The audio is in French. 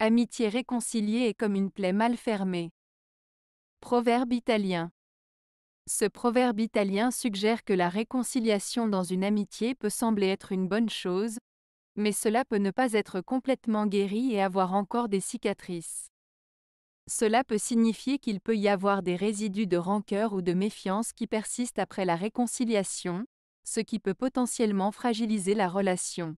Amitié réconciliée est comme une plaie mal fermée. Proverbe italien. Ce proverbe italien suggère que la réconciliation dans une amitié peut sembler être une bonne chose, mais cela peut ne pas être complètement guéri et avoir encore des cicatrices. Cela peut signifier qu'il peut y avoir des résidus de rancœur ou de méfiance qui persistent après la réconciliation, ce qui peut potentiellement fragiliser la relation.